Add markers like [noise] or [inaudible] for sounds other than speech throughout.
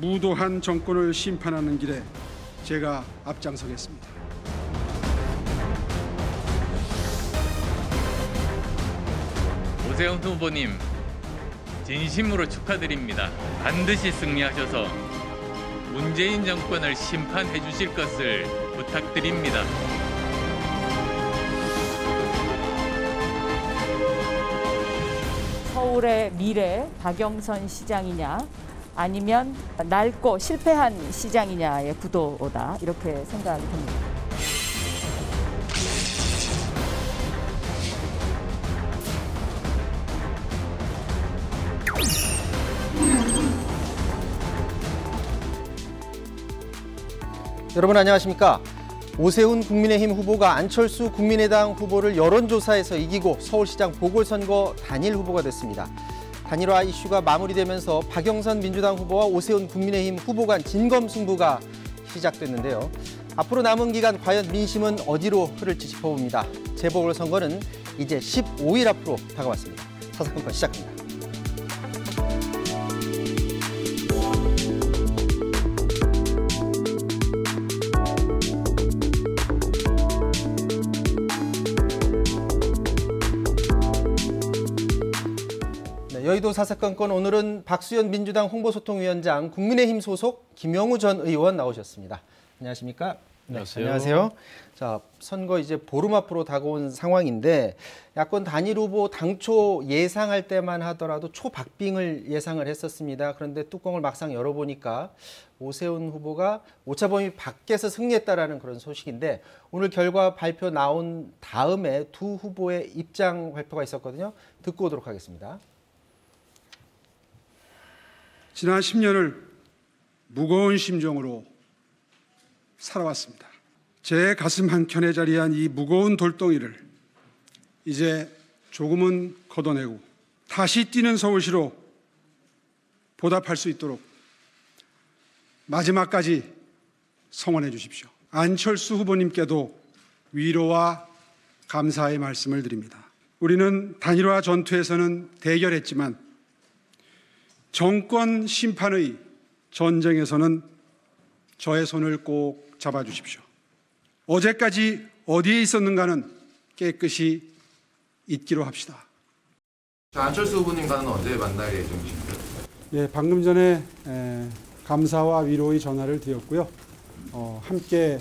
무도한 정권을 심판하는 길에 제가 앞장서겠습니다. 오세훈 후보님 진심으로 축하드립니다. 반드시 승리하셔서 문재인 정권을 심판해 주실 것을 부탁드립니다. 서울의 미래 박영선 시장이냐 아니면 낡고 실패한 시장이냐의 구도다 이렇게 생각이 듭니다. 여러분 안녕하십니까? 오세훈 국민의힘 후보가 안철수 국민의당 후보를 여론조사에서 이기고 서울시장 보궐선거 단일 후보가 됐습니다. 단일화 이슈가 마무리되면서 박영선 민주당 후보와 오세훈 국민의힘 후보 간 진검 승부가 시작됐는데요. 앞으로 남은 기간 과연 민심은 어디로 흐를지 짚어봅니다. 재보궐선거는 이제 15일 앞으로 다가왔습니다. 사사건건 시작합니다. 여의도 사사건건 오늘은 박수현 민주당 홍보소통위원장 국민의힘 소속 김영우 전 의원 나오셨습니다. 안녕하십니까? 네, 안녕하세요. 네, 안녕하세요. 자, 선거 이제 보름 앞으로 다가온 상황인데 야권 단일 후보 당초 예상할 때만 하더라도 초박빙을 예상을 했었습니다. 그런데 뚜껑을 막상 열어보니까 오세훈 후보가 오차범위 밖에서 승리했다라는 그런 소식인데 오늘 결과 발표 나온 다음에 두 후보의 입장 발표가 있었거든요. 듣고 오도록 하겠습니다. 지난 10년을 무거운 심정으로 살아왔습니다. 제 가슴 한켠에 자리한 이 무거운 돌덩이를 이제 조금은 걷어내고 다시 뛰는 서울시로 보답할 수 있도록 마지막까지 성원해 주십시오. 안철수 후보님께도 위로와 감사의 말씀을 드립니다. 우리는 단일화 전투에서는 대결했지만 정권 심판의 전쟁에서는 저의 손을 꼭 잡아주십시오. 어제까지 어디에 있었는가는 깨끗이 잊기로 합시다. 안철수 후보님과는 언제 만날 예정이십니까? 예, 방금 전에 감사와 위로의 전화를 드렸고요. 어, 함께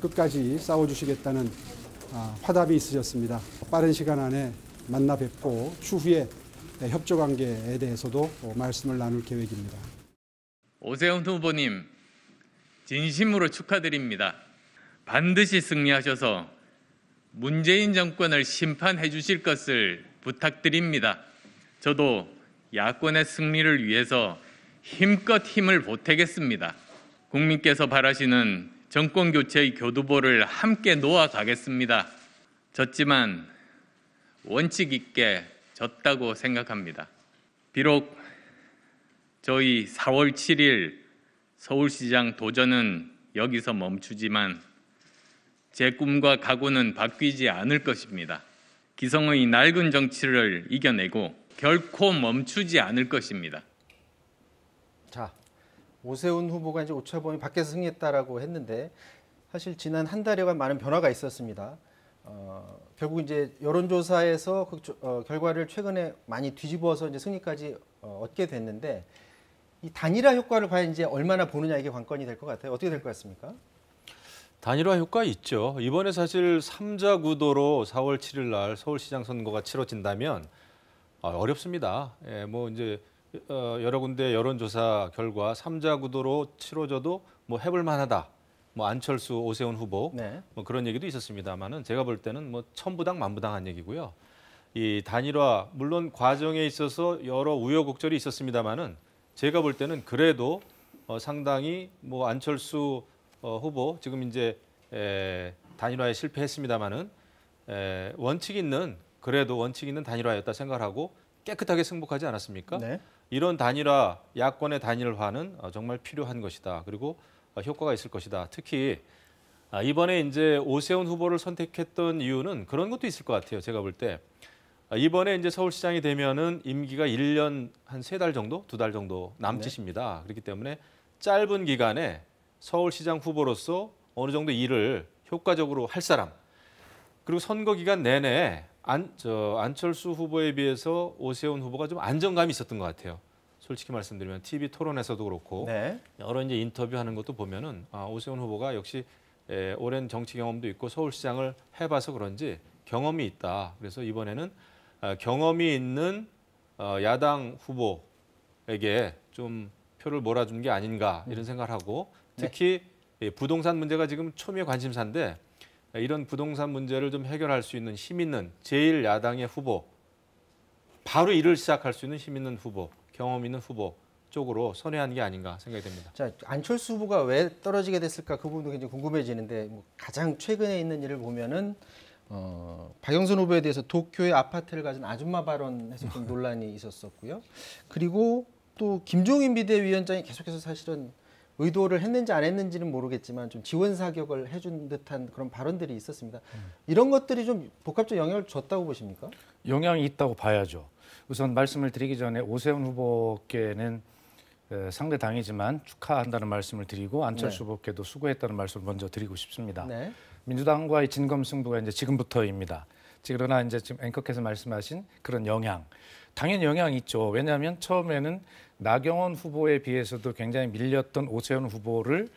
끝까지 싸워주시겠다는 아, 화답이 있으셨습니다. 빠른 시간 안에 만나 뵙고 추후에 네, 협조 관계에 대해서도 어, 말씀을 나눌 계획입니다. 오세훈 후보님, 진심으로 축하드립니다. 반드시 승리하셔서 문재인 정권을 심판해 주실 것을 부탁드립니다. 저도 야권의 승리를 위해서 힘껏 힘을 보태겠습니다. 국민께서 바라시는 정권 교체의 교두보를 함께 놓아 가겠습니다. 졌지만 원칙 있게 졌다고 생각합니다. 비록 저희 4월 7일 서울시장 도전은 여기서 멈추지만 제 꿈과 각오는 바뀌지 않을 것입니다. 기성의 낡은 정치를 이겨내고 결코 멈추지 않을 것입니다. 자, 오세훈 후보가 이제 오차범위 밖에서 승리했다라고 했는데 사실 지난 한 달여간 많은 변화가 있었습니다. 어, 결국 이제 여론조사에서 그 조, 어, 결과를 최근에 많이 뒤집어서 이제 승리까지 어, 얻게 됐는데 이 단일화 효과를 과연 이제 얼마나 보느냐 이게 관건이 될 것 같아요. 어떻게 될 것 같습니까? 단일화 효과 있죠. 이번에 사실 3자 구도로 4월 7일 날 서울시장 선거가 치러진다면 아, 어렵습니다. 예, 뭐 이제 어, 여러 군데 여론조사 결과 3자 구도로 치러져도 뭐 해볼 만하다. 뭐 안철수, 오세훈 후보 네. 뭐 그런 얘기도 있었습니다만은 제가 볼 때는 뭐 천부당 만부당한 얘기고요. 이 단일화 물론 과정에 있어서 여러 우여곡절이 있었습니다만은 제가 볼 때는 그래도 어, 상당히 뭐 안철수 어, 후보 지금 이제 에, 단일화에 실패했습니다만은 에, 원칙 있는 그래도 원칙 있는 단일화였다 생각하고 깨끗하게 승복하지 않았습니까? 네. 이런 단일화 야권의 단일화는 어 정말 필요한 것이다. 그리고 어, 효과가 있을 것이다. 특히 아, 이번에 이제 오세훈 후보를 선택했던 이유는 그런 것도 있을 것 같아요. 제가 볼 때. 아, 이번에 이제 서울시장이 되면은 임기가 1년 한세달 정도, 두달 정도 남짓입니다. 네. 그렇기 때문에 짧은 기간에 서울시장 후보로서 어느 정도 일을 효과적으로 할 사람. 그리고 선거 기간 내내 안, 저, 안철수 후보에 비해서 오세훈 후보가 좀 안정감이 있었던 것 같아요. 솔직히 말씀드리면 TV 토론에서도 그렇고 네. 여러 이제 인터뷰하는 것도 보면은 아, 오세훈 후보가 역시 에, 오랜 정치 경험도 있고 서울시장을 해봐서 그런지 경험이 있다. 그래서 이번에는 아, 경험이 있는 어, 야당 후보에게 좀 표를 몰아준 게 아닌가 이런 음. 생각을 하고 네. 특히 네. 부동산 문제가 지금 초미의 관심사인데 이런 부동산 문제를 좀 해결할 수 있는 힘 있는 제일 야당의 후보 바로 일을 시작할 수 있는 힘 있는 후보 경험 있는 후보 쪽으로 선회한 게 아닌가 생각이 됩니다. 자 안철수 후보가 왜 떨어지게 됐을까 그 부분도 굉장히 궁금해지는데 뭐 가장 최근에 있는 일을 보면은 어, 박영선 후보에 대해서 도쿄의 아파트를 가진 아줌마 발언해서 좀 [laughs] 논란이 있었었고요. 그리고 또 김종인 비대위원장이 계속해서 사실은 의도를 했는지 안 했는지는 모르겠지만 좀 지원 사격을 해준 듯한 그런 발언들이 있었습니다. 음. 이런 것들이 좀 복합적 영향을 줬다고 보십니까? 영향이 있다고 봐야죠. 우선 말씀을 드리기 전에 오세훈 후보께는 어, 상대 당이지만 축하한다는 말씀을 드리고 안철수 네. 후보께도 수고했다는 말씀을 먼저 드리고 싶습니다. 네. 민주당과의 진검 승부가 이제 지금부터입니다. 그러나 이제 지금 앵커께서 말씀하신 그런 영향, 당연히 영향이 있죠. 왜냐하면 처음에는 나경원 후보에 비해서도 굉장히 밀렸던 오세훈 후보를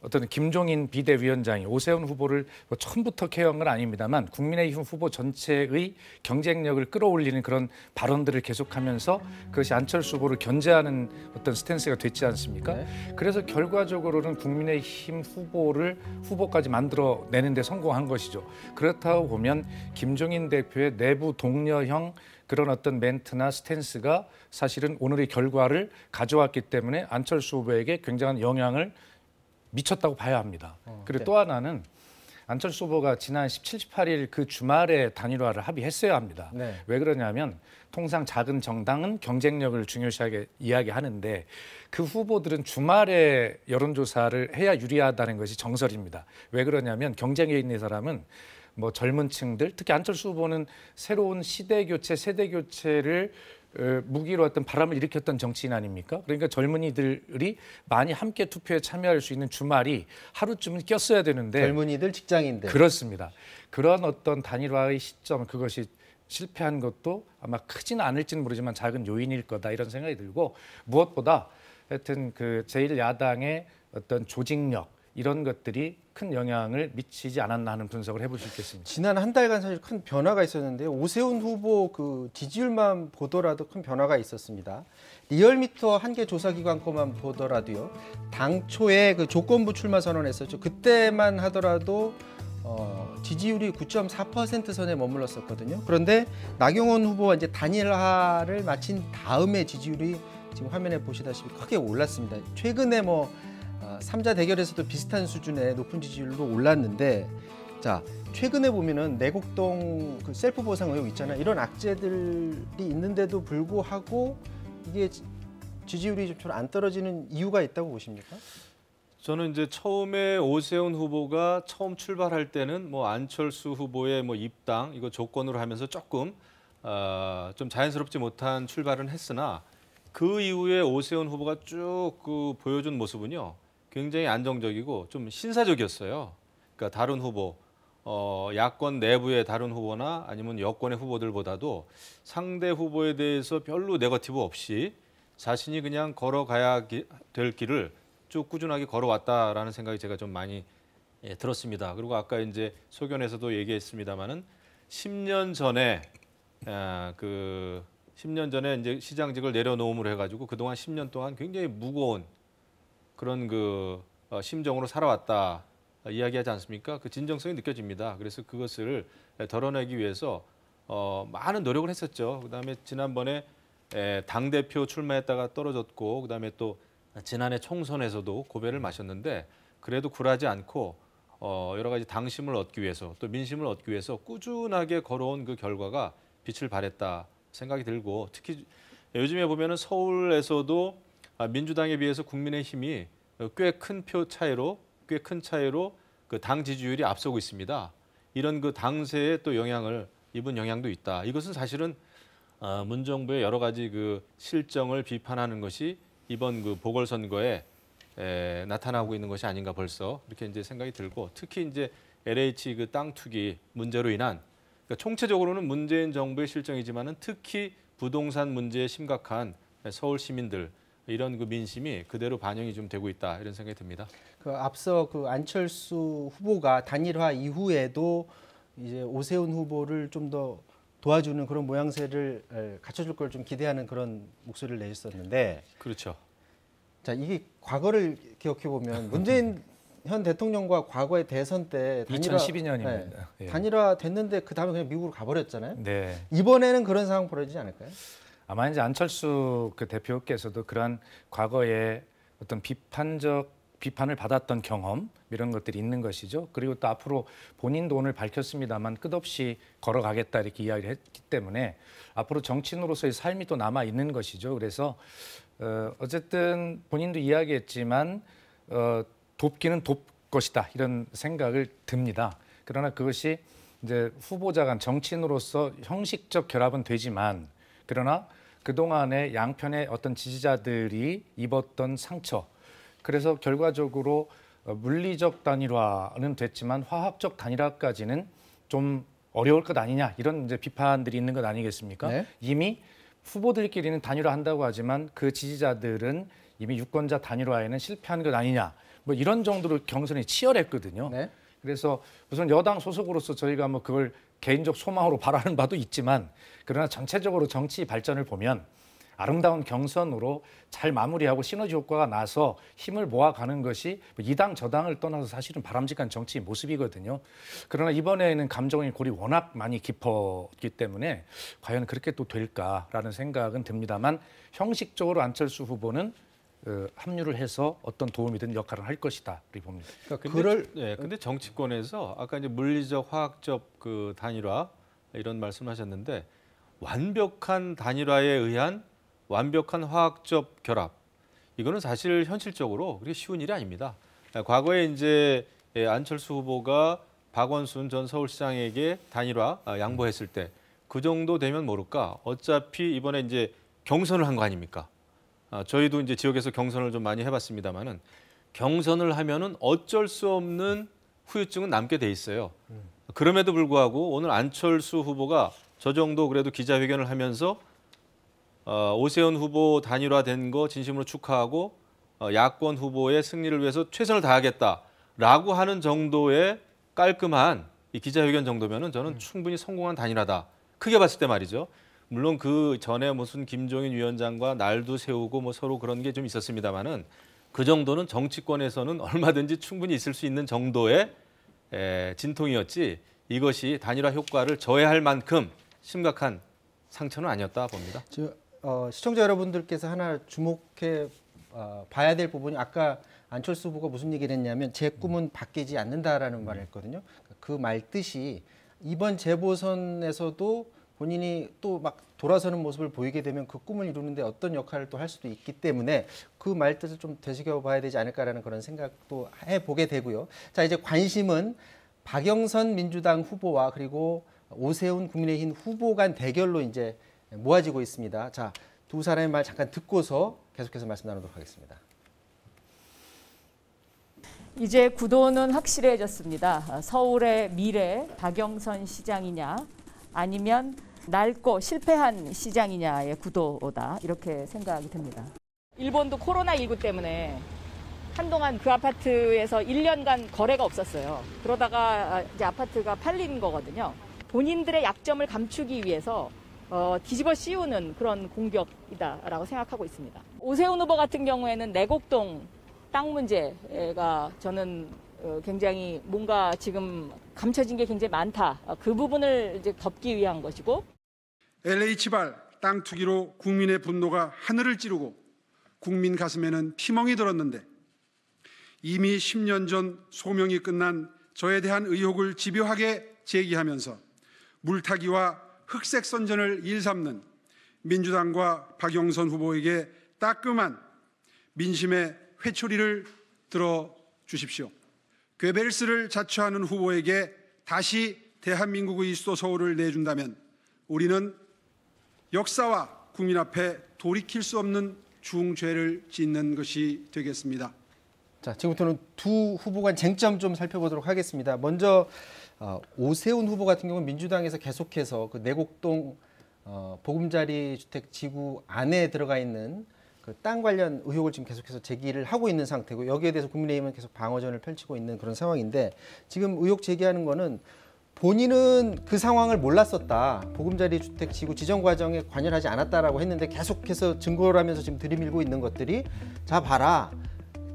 어떤 김종인 비대위원장이 오세훈 후보를 뭐 처음부터 케어한 건 아닙니다만 국민의힘 후보 전체의 경쟁력을 끌어올리는 그런 발언들을 계속하면서 그것이 안철수 후보를 견제하는 어떤 스탠스가 됐지 않습니까? 네. 그래서 결과적으로는 국민의힘 후보를 후보까지 만들어내는데 성공한 것이죠. 그렇다고 보면 김종인 대표의 내부 동료형 그런 어떤 멘트나 스탠스가 사실은 오늘의 결과를 가져왔기 때문에 안철수 후보에게 굉장한 영향을 미쳤다고 봐야 합니다. 어, 그리고 네. 또 하나는 안철수 후보가 지난 17, 18일 그 주말에 단일화를 합의했어야 합니다. 네. 왜 그러냐면 통상 작은 정당은 경쟁력을 중요시하게 이야기하는데 그 후보들은 주말에 여론조사를 해야 유리하다는 것이 정설입니다. 왜 그러냐면 경쟁에 있는 사람은 뭐 젊은 층들 특히 안철수 후보는 새로운 시대 교체 세대 교체를 무기로 어떤 바람을 일으켰던 정치인 아닙니까? 그러니까 젊은이들이 많이 함께 투표에 참여할 수 있는 주말이 하루쯤은 꼈어야 되는데 젊은이들 직장인들 그렇습니다. 그런 어떤 단일화의 시점 그것이 실패한 것도 아마 크진 않을지는 모르지만 작은 요인일 거다 이런 생각이 들고 무엇보다 하여튼 그 제일 야당의 어떤 조직력 이런 것들이 큰 영향을 미치지 않았나 하는 분석을 해 볼 수 있겠습니다. 지난 한 달간 사실 큰 변화가 있었는데 오세훈 후보 그 지지율만 보더라도 큰 변화가 있었습니다. 리얼미터 한 개 조사기관 거만 보더라도요. 당초에 그 조건부 출마 선언했었죠. 그때만 하더라도 어, 지지율이 9.4% 선에 머물렀었거든요. 그런데 나경원 후보가 이제 단일화를 마친 다음에 지지율이 지금 화면에 보시다시피 크게 올랐습니다. 최근에 뭐 아, 삼자 대결에서도 비슷한 수준의 높은 지지율로 올랐는데 자 최근에 보면은 내곡동 그 셀프 보상 의혹 있잖아요. 이런 악재들이 있는데도 불구하고 이게 지지율이 좀처안 떨어지는 이유가 있다고 보십니까? 저는 이제 처음에 오세훈 후보가 처음 출발할 때는 뭐 안철수 후보의 뭐 입당 이거 조건으로 하면서 조금 어, 좀 자연스럽지 못한 출발은 했으나 그 이후에 오세훈 후보가 쭉그 보여준 모습은요. 굉장히 안정적이고 좀 신사적이었어요. 그러니까 다른 후보, 어, 야권 내부의 다른 후보나 아니면 여권의 후보들보다도 상대 후보에 대해서 별로 네거티브 없이 자신이 그냥 걸어가야 기, 될 길을 쭉 꾸준하게 걸어왔다라는 생각이 제가 좀 많이 예, 들었습니다. 그리고 아까 이제 소견에서도 얘기했습니다마는 10년 전에 아, 그 10년 전에 이제 시장직을 내려놓음으로 해가지고 그동안 10년 동안 굉장히 무거운 그런 그 어, 심정으로 살아왔다 어, 이야기하지 않습니까? 그 진정성이 느껴집니다. 그래서 그것을 덜어내기 위해서 어, 많은 노력을 했었죠. 그다음에 지난번에 당 대표 출마했다가 떨어졌고 그다음에 또 지난해 총선에서도 고배를 음. 마셨는데 그래도 굴하지 않고 어, 여러 가지 당심을 얻기 위해서 또 민심을 얻기 위해서 꾸준하게 걸어온 그 결과가 빛을 발했다 생각이 들고 특히 요즘에 보면은 서울에서도 아, 민주당에 비해서 국민의힘이 어, 꽤큰 표 차이로 꽤 큰 차이로 그 당 지지율이 앞서고 있습니다. 이런 그 당세에 또 영향을 입은 영향도 있다. 이것은 사실은 어, 문 정부의 여러 가지 그 실정을 비판하는 것이 이번 그 보궐선거에 에, 나타나고 있는 것이 아닌가 벌써 이렇게 이제 생각이 들고 특히 이제 LH 그 땅 투기 문제로 인한 그러니까 총체적으로는 문재인 정부의 실정이지만은 특히 부동산 문제에 심각한 서울 시민들 이런 그 민심이 그대로 반영이 좀 되고 있다 이런 생각이 듭니다. 그 앞서 그 안철수 후보가 단일화 이후에도 이제 오세훈 후보를 좀 더 도와주는 그런 모양새를 갖춰줄 걸 좀 기대하는 그런 목소리를 내셨었는데 그렇죠. 자 이게 과거를 기억해 보면 [laughs] 문재인 현 대통령과 과거의 대선 때 단일화, 2012년입니다. 네, 예. 단일화 됐는데 그 다음에 그냥 미국으로 가버렸잖아요. 네. 이번에는 그런 상황 벌어지지 않을까요? 아마 이제 안철수 그 대표께서도 그러한 과거에 어떤 비판적 비판을 받았던 경험 이런 것들이 있는 것이죠. 그리고 또 앞으로 본인도 오늘 밝혔습니다만 끝없이 걸어가겠다 이렇게 이야기를 했기 때문에 앞으로 정치인으로서의 삶이 또 남아 있는 것이죠. 그래서 어, 어쨌든 본인도 이야기했지만 어, 돕기는 돕 것이다 이런 생각을 듭니다. 그러나 그것이 이제 후보자 간 정치인으로서 형식적 결합은 되지만 그러나 그동안에 양편의 어떤 지지자들이 입었던 상처 그래서 결과적으로 어, 물리적 단일화는 됐지만 화학적 단일화까지는 좀 어려울 것 아니냐 이런 이제 비판들이 있는 것 아니겠습니까? 네. 이미 후보들끼리는 단일화한다고 하지만 그 지지자들은 이미 유권자 단일화에는 실패한 것 아니냐 뭐 이런 정도로 경선이 치열했거든요. 네. 그래서 우선 여당 소속으로서 저희가 뭐 그걸 개인적 소망으로 바라는 바도 있지만 그러나 전체적으로 정치 발전을 보면 아름다운 경선으로 잘 마무리하고 시너지 효과가 나서 힘을 모아가는 것이 뭐 이당 저당을 떠나서 사실은 바람직한 정치의 모습이거든요. 그러나 이번에는 감정의 골이 워낙 많이 깊었기 때문에 과연 그렇게 또 될까라는 생각은 듭니다만 형식적으로 안철수 후보는 어, 합류를 해서 어떤 도움이 된 역할을 할 것이다 우리 봅니다. 그러니까 근데, 그럴 예, 근데 정치권에서 아까 이제 물리적 화학적 그 단일화 이런 말씀하셨는데 완벽한 단일화에 의한 완벽한 화학적 결합 이거는 사실 현실적으로 그렇게 쉬운 일이 아닙니다. 아, 과거에 이제 예, 안철수 후보가 박원순 전 서울시장에게 단일화 아, 양보했을 때 그 정도 되면 모를까 어차피 이번에 이제 경선을 한 거 아닙니까? 아, 저희도 이제 지역에서 경선을 좀 많이 해봤습니다만은 경선을 하면은 어쩔 수 없는 후유증은 남게 돼 있어요. 그럼에도 불구하고 오늘 안철수 후보가 저 정도 그래도 기자회견을 하면서 어, 오세훈 후보 단일화된 거 진심으로 축하하고 어, 야권 후보의 승리를 위해서 최선을 다하겠다라고 하는 정도의 깔끔한 이 기자회견 정도면은 저는 음. 충분히 성공한 단일화다. 크게 봤을 때 말이죠. 물론 그 전에 무슨 김종인 위원장과 날도 세우고 뭐 서로 그런 게 좀 있었습니다만은 그 정도는 정치권에서는 [laughs] 얼마든지 충분히 있을 수 있는 정도의 진통이었지 이것이 단일화 효과를 저해할 만큼 심각한 상처는 아니었다 봅니다. 저, 어, 시청자 여러분들께서 하나 주목해 어, 봐야 될 부분이 아까 안철수 후보가 무슨 얘기를 했냐면 제 꿈은 바뀌지 않는다라는 말을 했거든요. 그말 그러니까 그 뜻이 이번 재보선에서도 본인이 또 막 돌아서는 모습을 보이게 되면 그 꿈을 이루는데 어떤 역할을 또 할 수도 있기 때문에 그 말뜻을 좀 되새겨 봐야 되지 않을까라는 그런 생각도 해보게 되고요. 자, 이제 관심은 박영선 민주당 후보와 그리고 오세훈 국민의힘 후보 간 대결로 이제 모아지고 있습니다. 자, 두 사람의 말 잠깐 듣고서 계속해서 말씀 나누도록 하겠습니다. 이제 구도는 확실해졌습니다. 서울의 미래 박영선 시장이냐 아니면 낡고 실패한 시장이냐의 구도다 이렇게 생각이 듭니다. 일본도 코로나19 때문에 한동안 그 아파트에서 1년간 거래가 없었어요. 그러다가 아, 이제 아파트가 팔린 거거든요. 본인들의 약점을 감추기 위해서 어, 뒤집어 씌우는 그런 공격이다라고 생각하고 있습니다. 오세훈 후보 같은 경우에는 내곡동 땅 문제가 저는 어, 굉장히 뭔가 지금 감춰진 게 굉장히 많다. 어, 그 부분을 이제 덮기 위한 것이고 LH발 땅 투기로 국민의 분노가 하늘을 찌르고 국민 가슴에는 피멍이 들었는데 이미 10년 전 소명이 끝난 저에 대한 의혹을 집요하게 제기하면서 물타기와 흑색 선전을 일삼는 민주당과 박영선 후보에게 따끔한 민심의 회초리를 들어 주십시오. 괴벨스를 자처하는 후보에게 다시 대한민국의 수도 서울을 내준다면 우리는 역사와 국민 앞에 돌이킬 수 없는 중죄를 짓는 것이 되겠습니다. 자, 지금부터는 두 후보 간 쟁점 좀 살펴보도록 하겠습니다. 먼저 어, 오세훈 후보 같은 경우는 민주당에서 계속해서 그 내곡동 어, 보금자리 주택 지구 안에 들어가 있는 그 땅 관련 의혹을 지금 계속해서 제기를 하고 있는 상태고 여기에 대해서 국민의힘은 계속 방어전을 펼치고 있는 그런 상황인데 지금 의혹 제기하는 거는 본인은 그 상황을 몰랐었다. 보금자리 주택 지구 지정 과정에 관여 하지 않았다라고 했는데 계속해서 증거라면서 지금 들이밀고 있는 것들이 자 봐라.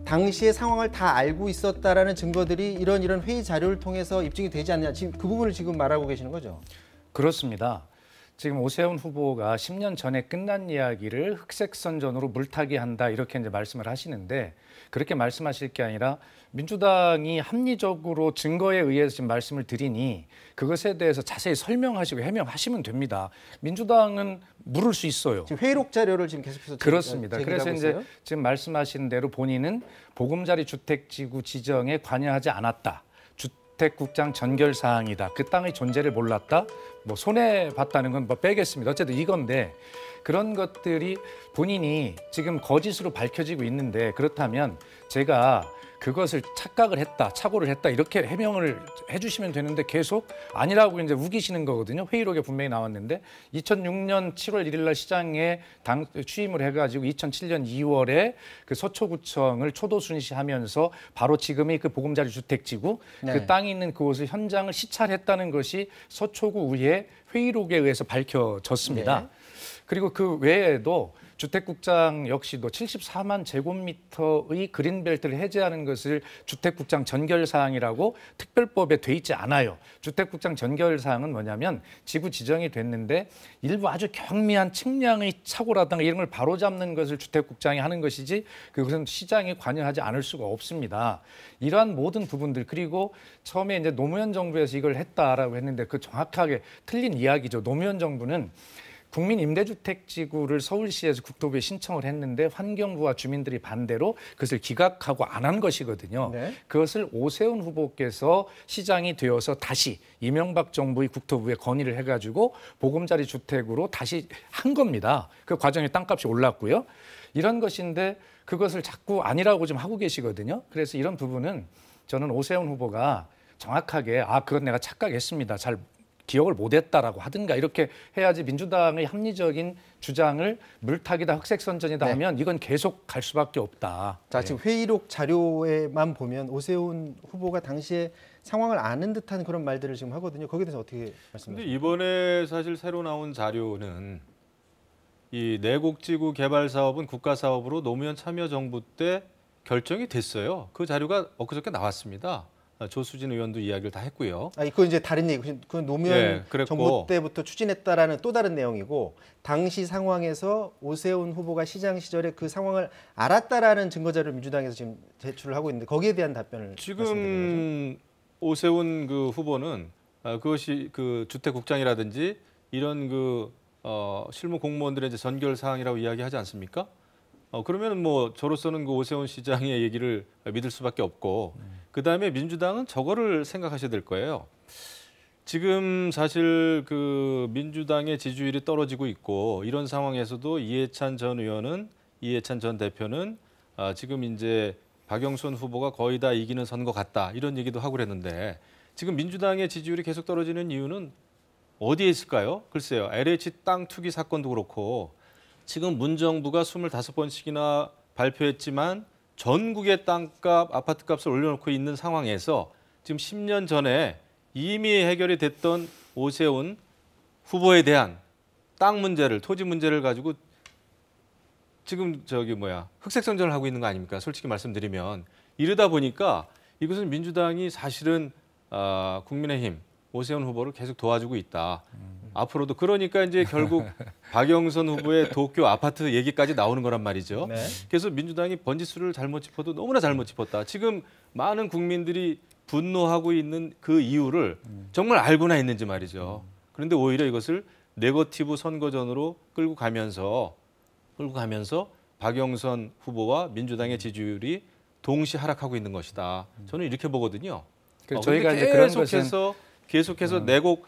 당시의 상황을 다 알고 있었다라는 증거들이 이런 이런 회의 자료를 통해서 입증이 되지 않냐. 지금 그 부분을 지금 말하고 계시는 거죠. 그렇습니다. 지금 오세훈 후보가 10년 전에 끝난 이야기를 흑색 선전으로 물타기한다 이렇게 이제 말씀을 하시는데 그렇게 말씀하실 게 아니라 민주당이 합리적으로 증거에 의해서 지금 말씀을 드리니 그것에 대해서 자세히 설명하시고 해명하시면 됩니다. 민주당은 물을 수 있어요. 지금 회의록 자료를 지금 계속해서 그렇습니다. 그래서 이제 있어요? 지금 말씀하신 대로 본인은 보금자리 주택지구 지정에 관여하지 않았다. 주택국장 전결 사항이다. 그 땅의 존재를 몰랐다. 뭐 손해 봤다는 건 뭐 빼겠습니다. 어쨌든 이건데 그런 것들이 본인이 지금 거짓으로 밝혀지고 있는데 그렇다면 제가 그것을 착각을 했다, 착오를 했다 이렇게 해명을 해주시면 되는데 계속 아니라고 이제 우기시는 거거든요. 회의록에 분명히 나왔는데 2006년 7월 1일날 시장에 당 취임을 해가지고 2007년 2월에 그 서초구청을 초도순시하면서 바로 지금의 그 보금자리 주택지구 그 네. 그 땅이 있는 그곳을 현장을 시찰했다는 것이 서초구 의회 회의록에 의해서 밝혀졌습니다. 네. 그리고 그 외에도 주택국장 역시도 74만 제곱미터의 그린벨트를 해제하는 것을 주택국장 전결사항이라고 특별법에 돼 있지 않아요. 주택국장 전결사항은 뭐냐면 지구 지정이 됐는데 일부 아주 경미한 측량의 착오라든가 이런 걸 바로잡는 것을 주택국장이 하는 것이지 그것은 시장에 관여하지 않을 수가 없습니다. 이러한 모든 부분들 그리고 처음에 이제 노무현 정부에서 이걸 했다라고 했는데 그 정확하게 틀린 이야기죠. 노무현 정부는 국민 임대주택 지구를 서울시에서 국토부에 신청을 했는데 환경부와 주민들이 반대로 그것을 기각하고 안 한 것이거든요. 네. 그것을 오세훈 후보께서 시장이 되어서 다시 이명박 정부의 국토부에 건의를 해가지고 보금자리 주택으로 다시 한 겁니다. 그 과정에 땅값이 올랐고요. 이런 것인데 그것을 자꾸 아니라고 좀 하고 계시거든요. 그래서 이런 부분은 저는 오세훈 후보가 정확하게 아 그건 내가 착각했습니다. 잘 기억을 못했다라고 하든가 이렇게 해야지 민주당의 합리적인 주장을 물타기다 흑색선전이다 네. 하면 이건 계속 갈 수밖에 없다. 자 네. 지금 예. 회의록 자료에만 보면 오세훈 후보가 당시에 상황을 아는 듯한 그런 말들을 지금 하거든요. 거기에 대해서 어떻게 말씀하세요? 근 이번에 사실 새로 나온 자료는 이 내곡지구 개발 사업은 국가 사업으로 노무현 참여 정부 때 결정이 됐어요. 그 자료가 엊그저께 나왔습니다. 어, 조수진 의원도 이야기를 다 했고요. 아, 이건 이제 다른 얘기. 그 노무현 예, 정부 때부터 추진했다라는 또 다른 내용이고 당시 상황에서 오세훈 후보가 시장 시절에 그 상황을 알았다라는 증거자를 민주당에서 지금 제출을 하고 있는데 거기에 대한 답변을 지금 오세훈 그 후보는 어, 그것이 그 주택국장이라든지 이런 그 어, 실무 공무원들의 이제 전결 사항이라고 이야기하지 않습니까? 어, 그러면 뭐 저로서는 그 오세훈 시장의 얘기를 믿을 수밖에 없고 음. 그다음에 민주당은 저거를 생각하셔야 될 거예요. 지금 사실 그 민주당의 지지율이 떨어지고 있고 이런 상황에서도 이해찬 전 의원은 이해찬 전 대표는 아, 지금 이제 박영선 후보가 거의 다 이기는 선거 같다 이런 얘기도 하고 그랬는데 지금 민주당의 지지율이 계속 떨어지는 이유는 어디에 있을까요? 글쎄요. LH 땅 투기 사건도 그렇고 지금 문정부가 25번씩이나 발표했지만 전국의 땅값, 아파트값을 올려놓고 있는 상황에서 지금 10년 전에 이미 해결이 됐던 오세훈 후보에 대한 땅 문제를, 토지 문제를 가지고 지금 저기 뭐야 흑색선전을 하고 있는 거 아닙니까? 솔직히 말씀드리면 이러다 보니까 이것은 민주당이 사실은 어, 국민의힘 오세훈 후보를 계속 도와주고 있다. 음. 앞으로도 그러니까 이제 결국 [laughs] 박영선 후보의 도쿄 아파트 얘기까지 나오는 거란 말이죠. 네. 그래서 민주당이 번지수를 잘못 짚어도 너무나 잘못 짚었다. 지금 많은 국민들이 분노하고 있는 그 이유를 음. 정말 알고나 있는지 말이죠. 그런데 오히려 이것을 네거티브 선거전으로 끌고 가면서 끌고 가면서 박영선 후보와 민주당의 지지율이 동시 하락하고 있는 것이다. 음. 저는 이렇게 보거든요. 그러니까 어, 저희가 계속해서 것은... 계속해서 음. 내곡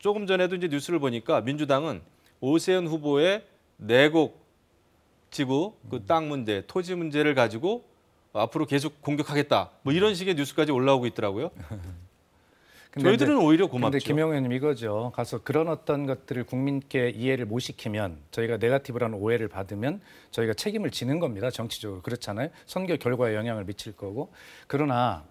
조금 전에도 이제 뉴스를 보니까 민주당은 오세훈 후보의 내곡 지구 그땅 음. 문제, 토지 문제를 가지고 앞으로 계속 공격하겠다. 뭐 이런 음. 식의 뉴스까지 올라오고 있더라고요. [laughs] 저희들은 이제, 오히려 고맙죠. 근데 김 의원님 이거죠. 가서 그런 어떤 것들을 국민께 이해를 못 시키면 저희가 네가티브라는 오해를 받으면 저희가 책임을 지는 겁니다. 정치적으로 그렇잖아요. 선거 결과에 영향을 미칠 거고. 그러나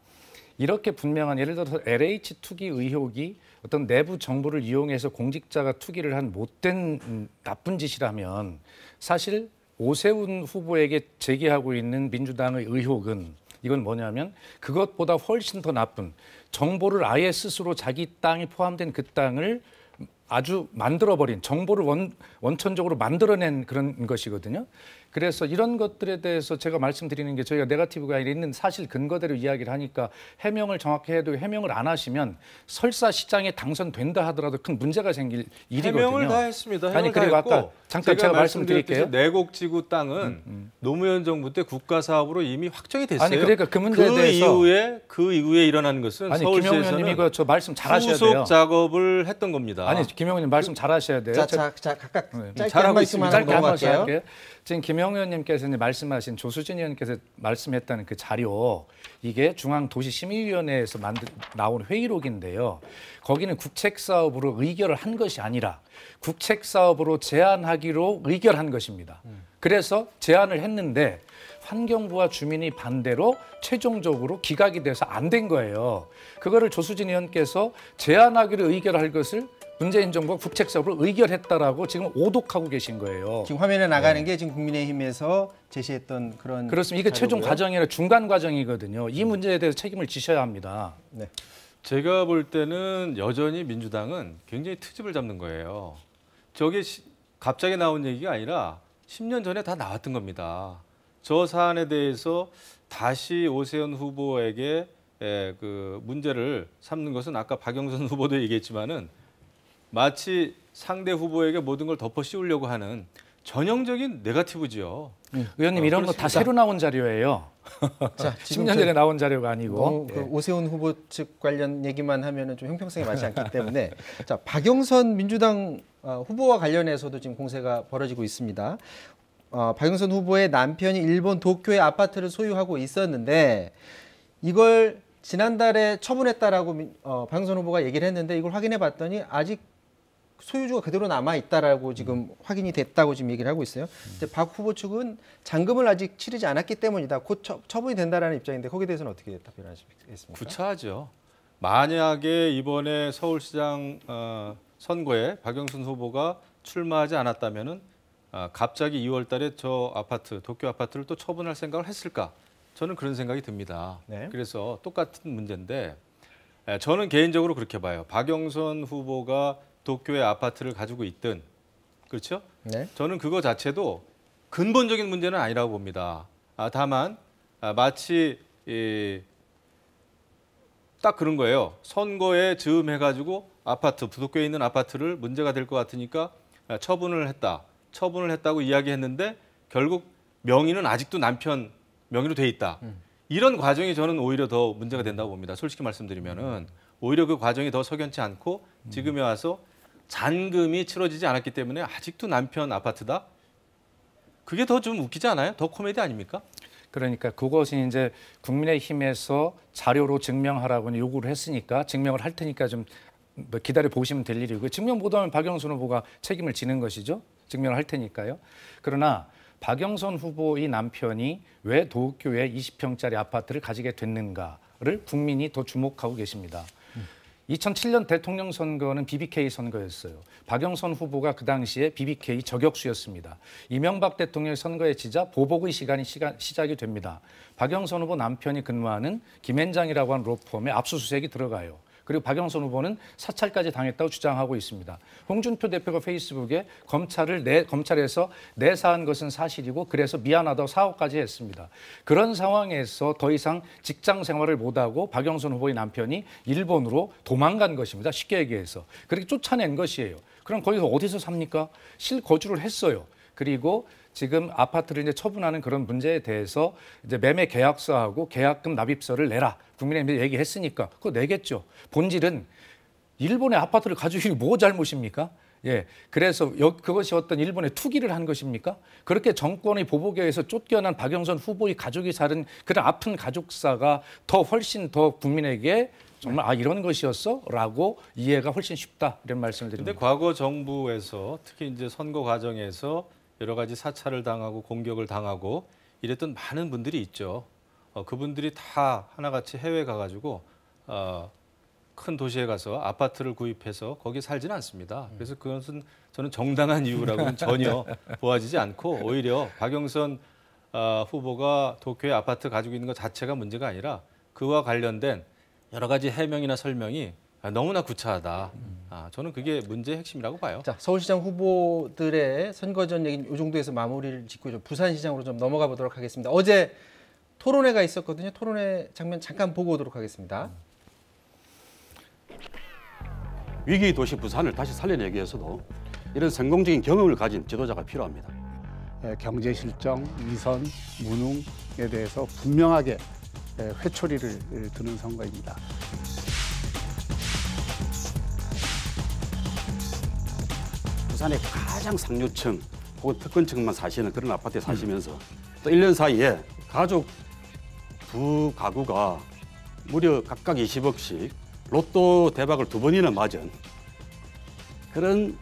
이렇게 분명한 예를 들어서 LH 투기 의혹이 어떤 내부 정보를 이용해서 공직자가 투기를 한 못된 나쁜 짓이라면 사실 오세훈 후보에게 제기하고 있는 민주당의 의혹은 이건 뭐냐면 그것보다 훨씬 더 나쁜 정보를 아예 스스로 자기 땅이 포함된 그 땅을 아주 만들어버린 정보를 원, 원천적으로 만들어낸 그런 것이거든요. 그래서 이런 것들에 대해서 제가 말씀드리는 게 저희가 네가티브가 아니라 있는 사실 근거대로 이야기를 하니까 해명을 정확히 해도 해명을 안 하시면 설사 시장에 당선된다 하더라도 큰 문제가 생길 일이거든요. 해명을 다 했습니다. 해명을 아니 그리고 아까 잠깐 제가, 제가 말씀드릴게요. 내곡지구 땅은 음, 음. 노무현 정부 때 국가 사업으로 이미 확정이 됐어요. 아니 그러니까 그 문제에 그 대해서 이후에 그 이후에 일어난 것은 아니 김영현님이 저 말씀 잘하셔야 돼요. 후속 작업을 했던 겁니다. 아니 김영현님 말씀 그 잘하셔야 돼요. 자, 자, 자 각각 네. 짧게 잘하고 있습니다. 짧게요 지금 김영 의원님께서 는 말씀하신 조수진 의원께서 말씀했다는 그 자료 이게 중앙도시심의위원회에서 만든 나온 회의록인데요. 거기는 국책사업으로 의결을 한 것이 아니라 국책사업으로 제안하기로 의결한 것입니다. 그래서 제안을 했는데 환경부와 주민이 반대로 최종적으로 기각이 돼서 안 된 거예요. 그거를 조수진 의원께서 제안하기로 의결할 것을 문재인 정부가 국책 사업을 의결했다라고 지금 오독하고 계신 거예요. 지금 화면에 나가는 네. 게 지금 국민의힘에서 제시했던 그런 그렇습니다. 이게 최종 과정이라 중간 과정이거든요. 이 음. 문제에 대해서 책임을 지셔야 합니다. 네. 제가 볼 때는 여전히 민주당은 굉장히 트집을 잡는 거예요. 저게 시, 갑자기 나온 얘기가 아니라 10년 전에 다 나왔던 겁니다. 저 사안에 대해서 다시 오세훈 후보에게 예, 그 문제를 삼는 것은 아까 박영선 [laughs] 후보도 얘기했지만은 마치 상대 후보에게 모든 걸 덮어 씌우려고 하는 전형적인 네가티브지요. 네. 의원님 이런 거 다 새로 나온 자료예요. [laughs] 자, 10년 전에 나온 자료가 아니고 뭐 그 예. 오세훈 후보 측 관련 얘기만 하면좀 형평성이 맞지 않기 때문에 [laughs] 자 박영선 민주당 아, 후보와 관련해서도 지금 공세가 벌어지고 있습니다. 어, 박영선 후보의 남편이 일본 도쿄의 아파트를 소유하고 있었는데 이걸 지난달에 처분했다라고 어, 박영선 후보가 얘기를 했는데 이걸 확인해 봤더니 아직 소유주가 그대로 남아 있다라고 지금 확인이 됐다고 지금 얘기를 하고 있어요. 이제 박 후보 측은 잔금을 아직 치르지 않았기 때문이다. 곧 처, 분이 된다라는 입장인데 거기에 대해서는 어떻게 답변하시니까 구차하죠. 만약에 이번에 서울시장 어, 선거에 박영순 후보가 출마하지 않았다면은 어, 갑자기 2월달에 저 아파트 도쿄 아파트를 또 처분할 생각을 했을까? 저는 그런 생각이 듭니다. 네. 그래서 똑같은 문제인데 저는 개인적으로 그렇게 봐요. 박영선 후보가 도쿄의 아파트를 가지고 있든 그렇죠? 네. 저는 그거 자체도 근본적인 문제는 아니라고 봅니다. 아, 다만 아, 마치 이, 딱 그런 거예요. 선거에 즈음해가지고 아파트, 부도교에 있는 아파트를 문제가 될 것 같으니까 아, 처분을 했다. 처분을 했다고 이야기했는데 결국 명의는 아직도 남편 명의로 돼 있다. 음. 이런 과정이 저는 오히려 더 문제가 된다고 봅니다. 솔직히 말씀드리면은 음. 오히려 그 과정이 더 석연치 않고 음. 지금에 와서 잔금이 치러지지 않았기 때문에 아직도 남편 아파트다? 그게 더 좀 웃기지 않아요? 더 코미디 아닙니까? 그러니까 그것이 이제 국민의힘에서 자료로 증명하라고 요구를 했으니까 증명을 할 테니까 좀 뭐 기다려 보시면 될일이고 증명 보도하면 박영선 후보가 책임을 지는 것이죠. 증명을 할 테니까요. 그러나 박영선 후보의 남편이 왜 도쿄에 20평짜리 아파트를 가지게 됐는가를 국민이 더 주목하고 계십니다. 2007년 대통령 선거는 BBK 선거였어요. 박영선 후보가 그 당시에 BBK 저격수였습니다. 이명박 대통령 선거에 지자 보복의 시간이 시가, 시작이 됩니다. 박영선 후보 남편이 근무하는 김앤장이라고 하는 로펌에 압수수색이 들어가요. 그리고 박영선 후보는 사찰까지 당했다고 주장하고 있습니다. 홍준표 대표가 페이스북에 검찰을 내 검찰에서 내사한 것은 사실이고 그래서 미안하다고 사과까지 했습니다. 그런 상황에서 더 이상 직장 생활을 못하고 박영선 후보의 남편이 일본으로 도망간 것입니다. 쉽게 얘기해서 그렇게 쫓아낸 것이에요. 그럼 거기서 어디서 삽니까? 실거주를 했어요. 그리고 지금 아파트를 이제 처분하는 그런 문제에 대해서 이제 매매 계약서하고 계약금 납입서를 내라. 국민의힘에 얘기했으니까 그거 내겠죠. 본질은 일본의 아파트를 가지고 있는 뭐 잘못입니까? 예, 그래서 여, 그것이 어떤 일본의 투기를 한 것입니까? 그렇게 정권의 보복에 의해서 쫓겨난 박영선 후보의 가족이 살은 그런 아픈 가족사가 더 훨씬 더 국민에게 정말 아 이런 것이었어라고 이해가 훨씬 쉽다 이런 말씀을 드립니다. 근데 과거 정부에서 특히 이제 선거 과정에서 여러 가지 사찰을 당하고 공격을 당하고 이랬던 많은 분들이 있죠. 어, 그분들이 다 하나같이 해외 가가지고 어, 큰 도시에 가서 아파트를 구입해서 거기 살지는 않습니다. 음. 그래서 그것은 저는 정당한 이유라고는 전혀 [laughs] 보아지지 않고 오히려 박영선 어, 후보가 도쿄의 아파트 가지고 있는 것 자체가 문제가 아니라 그와 관련된 여러 가지 해명이나 설명이 너무나 구차하다. 음. 아, 저는 그게 문제의 핵심이라고 봐요. 자, 서울시장 후보들의 선거 전 얘기는 이 정도에서 마무리를 짓고 좀 부산시장으로 좀 넘어가 보도록 하겠습니다. 어제 토론회가 있었거든요. 토론회 장면 잠깐 보고 오도록 하겠습니다. 위기 도시 부산을 다시 살려내기 위해서도 이런 성공적인 경험을 가진 지도자가 필요합니다. 예, 경제 실정, 위선, 무능에 대해서 분명하게 예, 회초리를 드는 선거입니다. 부산의 가장 상류층 혹은 특권층만 사시는 그런 아파트에 사시면서 또 1년 사이에 가족 두 가구가 무려 각각 20억씩 로또 대박을 두 번이나 맞은 그런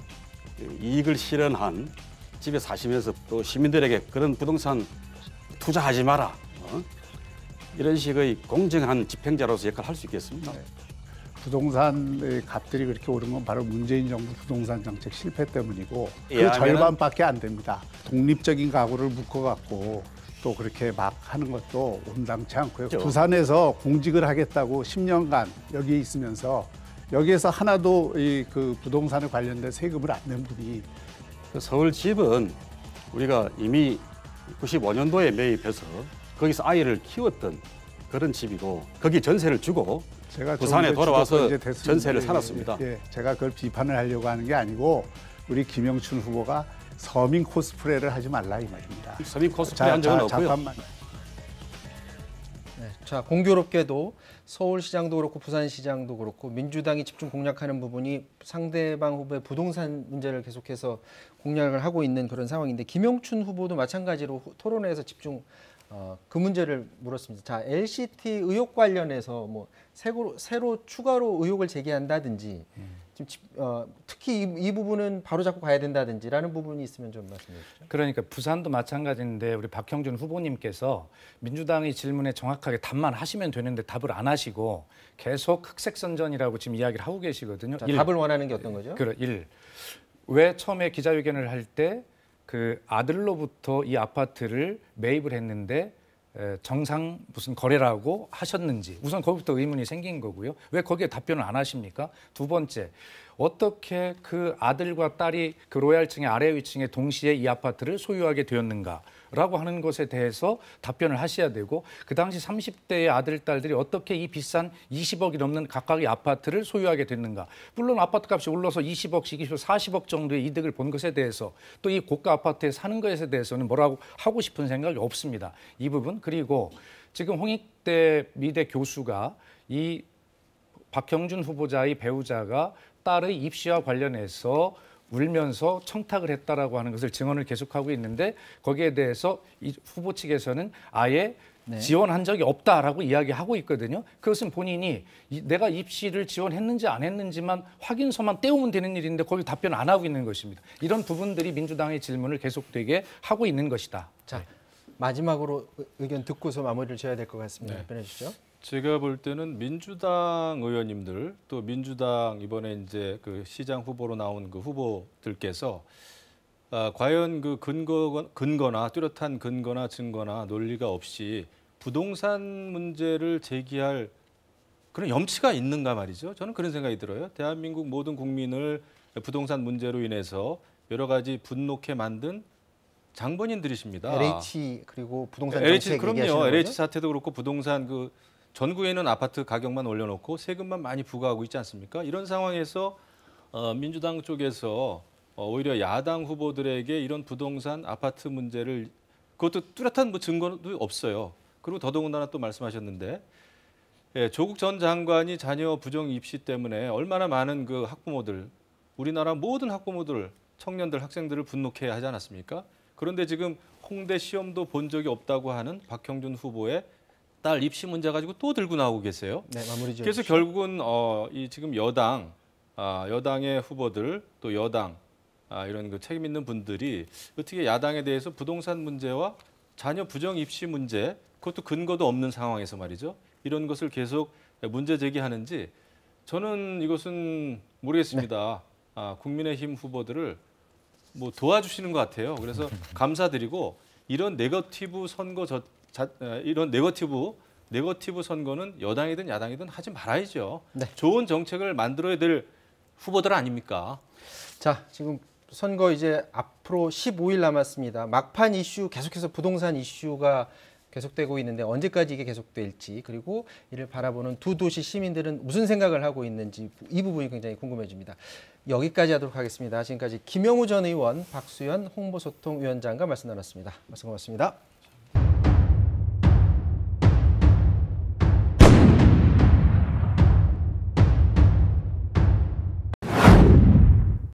이익을 실현한 집에 사시면서 또 시민들에게 그런 부동산 투자하지 마라 어? 이런 식의 공정한 집행자로서 역할을 할 수 있겠습니다. 네. 부동산 의 값들이 그렇게 오른 건 바로 문재인 정부 부동산 정책 실패 때문이고 예, 그 절반밖에 안 됩니다. 독립적인 가구를 묶어갖고 또 그렇게 막 하는 것도 온당치 않고요. 그 부산에서 공직을 하겠다고 10년간 여기에 있으면서 여기에서 하나도 이 그 부동산에 관련된 세금을 안 낸 분이 그 서울 집은 우리가 이미 95년도에 매입해서 거기서 아이를 키웠던 그런 집이고 거기 전세를 주고 제가 부산에 그 돌아와서 전세를 살았습니다. 예, 예, 예, 제가 그걸 비판을 하려고 하는 게 아니고 우리 김영춘 후보가 서민 코스프레를 하지 말라 이 말입니다. 서민 코스프레 한 적은 없고요. 잠깐만. 네, 자 공교롭게도 서울시장도 그렇고 부산시장도 그렇고 민주당이 집중 공략하는 부분이 상대방 후보의 부동산 문제를 계속해서 공략을 하고 있는 그런 상황인데 김영춘 후보도 마찬가지로 토론회에서 집중 어, 그 문제를 물었습니다. 자, LCT 의혹 관련해서 뭐 새로, 새로 추가로 의혹을 제기한다든지 음. 지금 어, 특히 이, 이, 부분은 바로 잡고 가야 된다든지라는 부분이 있으면 좀 말씀해 주시죠. 그러니까 부산도 마찬가지인데 우리 박형준 후보님께서 민주당의 질문에 정확하게 답만 하시면 되는데 답을 안 하시고 계속 흑색 선전이라고 지금 이야기를 하고 계시거든요. 자, 답을 원하는 게 어떤 거죠? 그 1. 왜 처음에 기자회견을 할때 그 아들로부터 이 아파트를 매입을 했는데 정상 무슨 거래라고 하셨는지 우선 거기부터 의문이 생긴 거고요. 왜 거기에 답변을 안 하십니까? 두 번째, 어떻게 그 아들과 딸이 그 로얄층의 아래 위층에 동시에 이 아파트를 소유하게 되었는가? 라고 하는 것에 대해서 답변을 하셔야 되고 그 당시 30대의 아들 딸들이 어떻게 이 비싼 20억이 넘는 각각의 아파트를 소유하게 됐는가 물론 아파트 값이 올라서 20억씩 20억, 40억 정도의 이득을 본 것에 대해서 또 이 고가 아파트에 사는 것에 대해서는 뭐라고 하고 싶은 생각이 없습니다. 이 부분 그리고 지금 홍익대 미대 교수가 이 박형준 후보자의 배우자가 딸의 입시와 관련해서 울면서 청탁을 했다라고 하는 것을 증언을 계속하고 있는데 거기에 대해서 이 후보 측에서는 아예 네. 지원한 적이 없다라고 이야기하고 있거든요. 그것은 본인이 내가 입시를 지원했는지 안 했는지만 확인서만 떼우면 되는 일인데 거기 답변 안 하고 있는 것입니다. 이런 부분들이 민주당의 질문을 계속되게 하고 있는 것이다. 자, 마지막으로 의견 듣고서 마무리를 지어야 될 것 같습니다. 네. 변해 주시죠. 제가 볼 때는 민주당 의원님들 또 민주당 이번에 이제 그 시장 후보로 나온 그 후보들께서 아, 과연 그 근거, 근거나 뚜렷한 근거나 증거나 논리가 없이 부동산 문제를 제기할 그런 염치가 있는가 말이죠. 저는 그런 생각이 들어요. 대한민국 모든 국민을 부동산 문제로 인해서 여러 가지 분노케 만든 장본인들이십니다. LH 그리고 부동산 LH, 그럼요. 얘기하시는 거죠? LH 사태도 그렇고 부동산 그 전국에는 아파트 가격만 올려놓고 세금만 많이 부과하고 있지 않습니까? 이런 상황에서 어, 민주당 쪽에서 어, 오히려 야당 후보들에게 이런 부동산 아파트 문제를 그것도 뚜렷한 뭐 증거도 없어요. 그리고 더더군다나 또 말씀하셨는데 예, 조국 전 장관이 자녀 부정 입시 때문에 얼마나 많은 그 학부모들 우리나라 모든 학부모들 청년들 학생들을 분노케 하지 않았습니까? 그런데 지금 홍대 시험도 본 적이 없다고 하는 박형준 후보의 딸 입시 문제 가지고 또 들고 나오고 계세요. 네, 마무리 지 그래서 결국은 어, 이 지금 여당, 아, 여당의 후보들 또 여당 아, 이런 그 책임 있는 분들이 어떻게 야당에 대해서 부동산 문제와 자녀 부정 입시 문제 그것도 근거도 없는 상황에서 말이죠. 이런 것을 계속 문제 제기하는지 저는 이것은 모르겠습니다. 네. 아, 국민의힘 후보들을 뭐 도와주시는 것 같아요. 그래서 감사드리고 이런 네거티브 선거 저, 자, 어, 이런 네거티브 네거티브 선거는 여당이든 야당이든 하지 말아야죠. 네. 좋은 정책을 만들어야 될 후보들 아닙니까? 자, 지금 선거 이제 앞으로 15일 남았습니다. 막판 이슈 계속해서 부동산 이슈가 계속되고 있는데 언제까지 이게 계속될지 그리고 이를 바라보는 두 도시 시민들은 무슨 생각을 하고 있는지 이 부분이 굉장히 궁금해집니다. 여기까지 하도록 하겠습니다. 지금까지 김영우 전 의원, 박수현 홍보소통위원장과 말씀 나눴습니다. 말씀 고맙습니다.